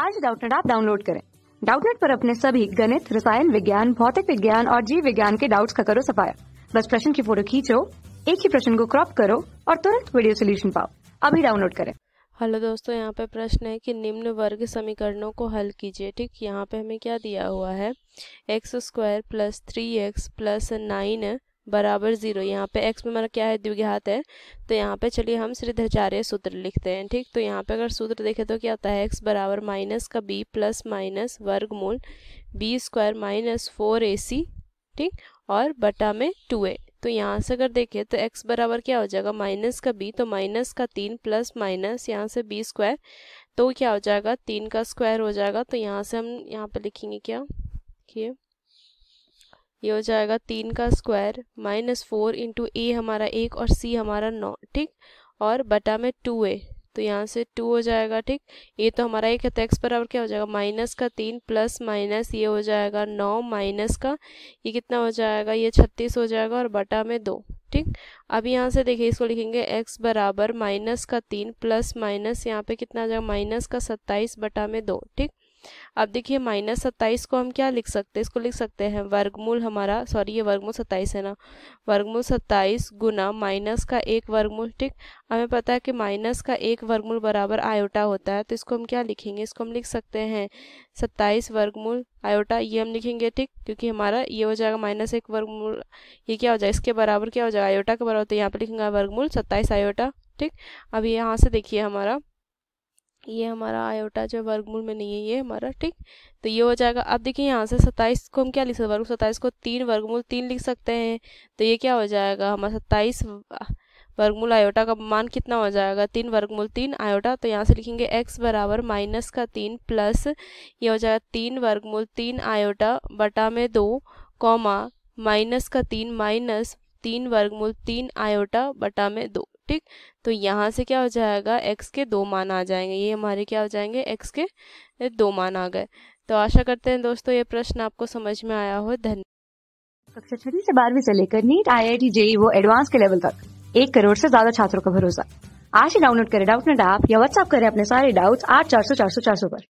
आज डाउटनेट आप डाउनलोड करें डाउटनेट पर अपने सभी गणित रसायन विज्ञान भौतिक विज्ञान और जीव विज्ञान के डाउट्स का करो सफाया बस प्रश्न की फोटो खींचो एक ही प्रश्न को क्रॉप करो और तुरंत वीडियो सोल्यूशन पाओ अभी डाउनलोड करें हेलो दोस्तों यहाँ पे प्रश्न है कि निम्न वर्ग समीकरणों को हल कीजिए ठीक यहाँ पे हमें क्या दिया हुआ है X square plus three X plus nine बराबर ज़ीरो यहाँ पे एक्स में हमारा क्या है द्विघात है तो यहाँ पे चलिए हम श्रीधाचार्य सूत्र लिखते हैं ठीक तो यहाँ पे अगर सूत्र देखें तो क्या होता है एक्स बराबर माइनस का बी प्लस माइनस वर्गमूल B square minus four A C ठीक और बटा में टू ए तो यहाँ से अगर देखें तो एक्स बराबर क्या हो जाएगा माइनस का बी तो माइनस का तीन प्लस माइनस यहाँ से बी स्क्वायर तो क्या हो जाएगा तीन का स्क्वायर हो जाएगा तो यहाँ से हम यहाँ पर लिखेंगे क्या देखिए ये हो जाएगा तीन का square minus four into A हमारा एक और सी हमारा नौ ठीक और बटा में टू ए तो यहाँ से टू हो जाएगा ठीक ये तो हमारा एक है तो एक्स बराबर क्या हो जाएगा माइनस का तीन प्लस माइनस ये हो जाएगा नौ माइनस का ये कितना हो जाएगा ये छत्तीस हो जाएगा और बटा में दो ठीक अब यहाँ से देखिए इसको लिखेंगे एक्स बराबर माइनस का तीन प्लस माइनस यहाँ पे कितना आ जाएगा माइनस का सत्ताईस बटा में दो ठीक अब देखिए माइनस सत्ताईस को हम क्या लिख सकते हैं इसको लिख सकते हैं वर्गमूल हमारा सॉरी ये वर्गमूल सत्ताईस है ना वर्गमूल सत्ताईस गुना माइनस का एक वर्गमूल ठीक हमें पता है कि माइनस का एक वर्गमूल बराबर आयोटा होता है तो इसको हम क्या लिखेंगे इसको हम लिख सकते हैं सत्ताईस वर्गमूल आयोटा ये हम लिखेंगे ठीक क्योंकि हमारा ये हो जाएगा माइनस एक वर्गमूल ये क्या हो जाएगा इसके बराबर क्या हो जाएगा आयोटा के बराबर तो यहाँ पर लिखेंगे वर्गमूल सत्ताईस आयोटा ठीक अब यहाँ से देखिए हमारा ये हमारा आयोटा जो वर्गमूल में नहीं है ये हमारा ठीक तो ये हो जाएगा अब देखिए यहाँ से सत्ताईस को हम क्या लिख सकते हैं वर्ग सत्ताईस को तीन वर्गमूल तीन लिख सकते हैं तो ये क्या हो जाएगा हमारा सत्ताईस वर्गमूल आयोटा का मान कितना हो जाएगा तीन वर्गमूल तीन आयोटा तो यहाँ से लिखेंगे एक्स बराबर माइनस का तीन प्लस ये हो जाएगा तीन वर्गमूल तीन आयोटा बटा में दो कॉमा माइनस का तीन माइनस तीन वर्गमूल तीन आयोटा बटा में दो ठीक तो यहाँ से क्या हो जाएगा एक्स के दो मान आ जाएंगे ये हमारे क्या हो जाएंगे एक्स के दो मान आ गए तो आशा करते हैं दोस्तों ये प्रश्न आपको समझ में आया हो धन्यवाद कक्षा छठी से बारहवीं से लेकर NEET I I T JEE वो एडवांस के लेवल तक एक करोड़ से ज्यादा छात्रों का भरोसा आज ही डाउनलोड करें डाउट नेट ऐप या व्हाट्सअप करें अपने सारे डाउट्स आठ चार सौ चार सौ चार सौ पर